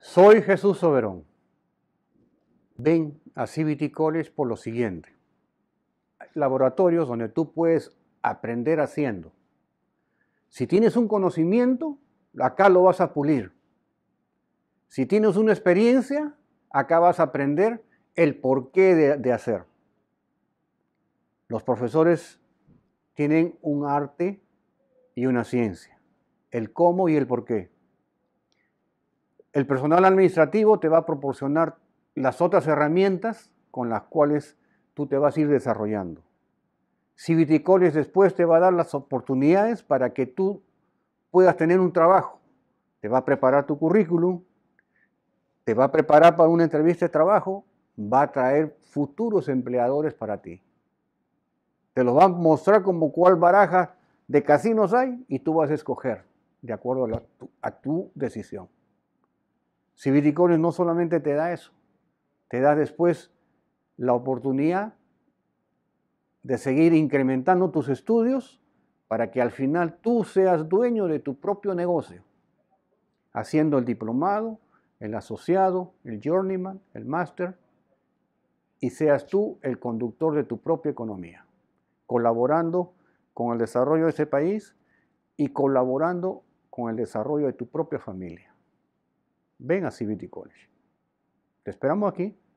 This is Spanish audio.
Soy Jesús Soberón. Ven a CBT College por lo siguiente. laboratorios donde tú puedes aprender haciendo. Si tienes un conocimiento, acá lo vas a pulir. Si tienes una experiencia, acá vas a aprender el porqué de hacer. Los profesores tienen un arte y una ciencia, el cómo y el porqué. El personal administrativo te va a proporcionar las otras herramientas con las cuales tú te vas a ir desarrollando. Civiticoles después te va a dar las oportunidades para que tú puedas tener un trabajo. Te va a preparar tu currículum, te va a preparar para una entrevista de trabajo, va a traer futuros empleadores para ti. Te los va a mostrar como cuál baraja de casinos hay y tú vas a escoger de acuerdo a tu decisión. Civiticones no solamente te da eso, te da después la oportunidad de seguir incrementando tus estudios para que al final tú seas dueño de tu propio negocio, haciendo el diplomado, el asociado, el journeyman, el master, y seas tú el conductor de tu propia economía, colaborando con el desarrollo de ese país y colaborando con el desarrollo de tu propia familia ven a CBT College. Te esperamos aquí.